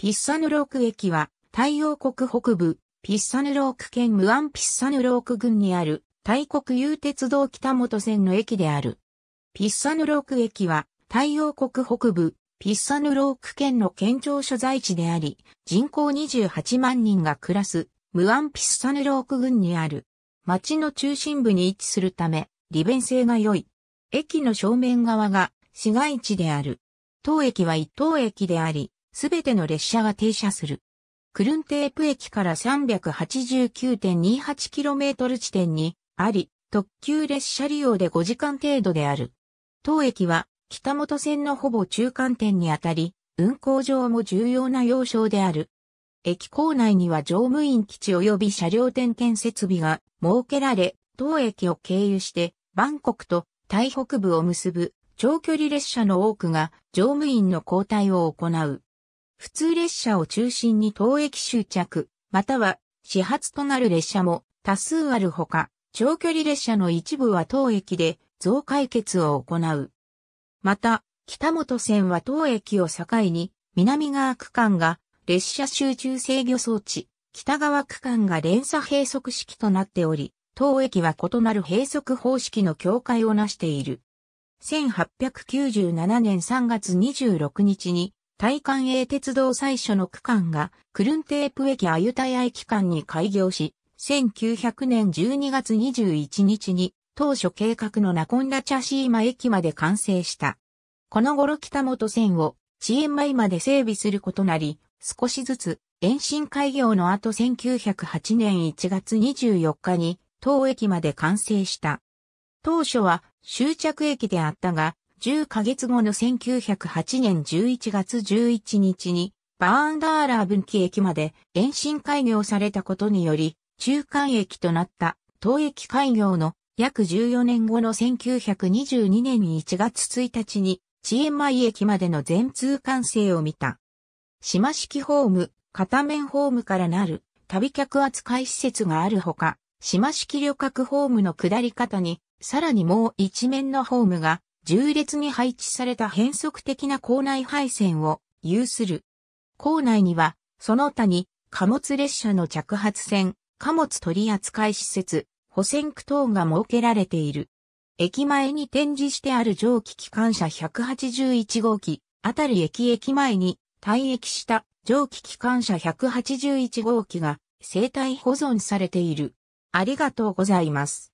ピッサヌローク駅は、太陽国北部、ピッサヌローク県ムアンピッサヌローク郡にある、大国有鉄道北本線の駅である。ピッサヌローク駅は、太陽国北部、ピッサヌローク県の県庁所在地であり、人口28万人が暮らす、ムアンピッサヌローク郡にある。町の中心部に位置するため、利便性が良い。駅の正面側が市街地である。当駅は一等駅であり、すべての列車が停車する。クルンテープ駅から 389.28km 地点にあり、特急列車利用で5時間程度である。当駅は北本線のほぼ中間点にあたり、運行上も重要な要衝である。駅構内には乗務員基地及び車両点検設備が設けられ、当駅を経由してバンコクと台北部を結ぶ長距離列車の多くが乗務員の交代を行う。普通列車を中心に当駅終着、または始発となる列車も多数あるほか、長距離列車の一部は当駅で増解決を行う。また、北本線は当駅を境に、南側区間が列車集中制御装置、北側区間が連鎖閉塞式となっており、当駅は異なる閉塞方式の境界を成している。1897年3月26日に大韓営鉄道最初の区間が、クルンテープ駅アユタヤ駅間に開業し、1900年12月21日に、当初計画のナコンラチャシーマ駅まで完成した。この頃北本線を、遅延前まで整備することなり、少しずつ、延伸開業の後1908年1月24日に、当駅まで完成した。当初は終着駅であったが、10ヶ月後の1908年11月11日に、バーンダーラー分岐駅まで延伸開業されたことにより、中間駅となった東駅開業の約14年後の1922年1月1日に、ンマイ駅までの全通完成を見た。島式ホーム、片面ホームからなる旅客扱い施設があるほか、島式旅客ホームの下り方に、さらにもう一面のホームが縦列に配置された変則的な校内配線を有する。校内には、その他に貨物列車の着発線、貨物取扱施設、保線区等が設けられている。駅前に展示してある蒸気機関車181号機、あたり駅駅前に退役した蒸気機関車181号機が生態保存されている。ありがとうございます。